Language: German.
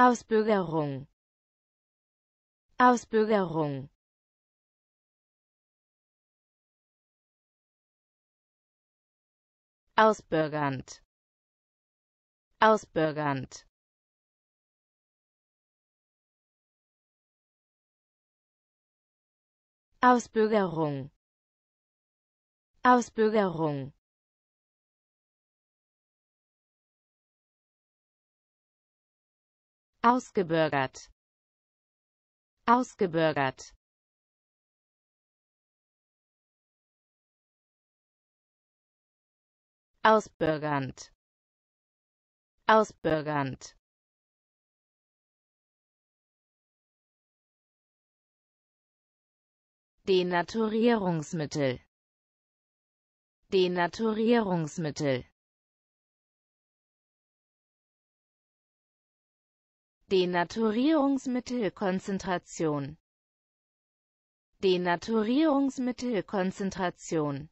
Ausbürgerung Ausbürgerung Ausbürgernd Ausbürgernd Ausbürgerung Ausbürgerung ausgebürgert ausgebürgert ausbürgernd ausbürgernd Denaturierungsmittel Denaturierungsmittel Denaturierungsmittelkonzentration Denaturierungsmittelkonzentration